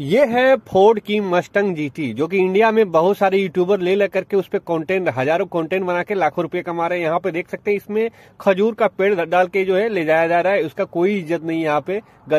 ये है फोर्ड की मस्टंग जीटी जो कि इंडिया में बहुत सारे यूट्यूबर ले लेकर के उस पर कॉन्टेंट हजारों कॉन्टेंट बना के लाखों रुपए कमा रहे हैं यहाँ पे देख सकते हैं इसमें खजूर का पेड़ डाल के जो है ले जाया जा रहा है उसका कोई इज्जत नहीं यहाँ पे गल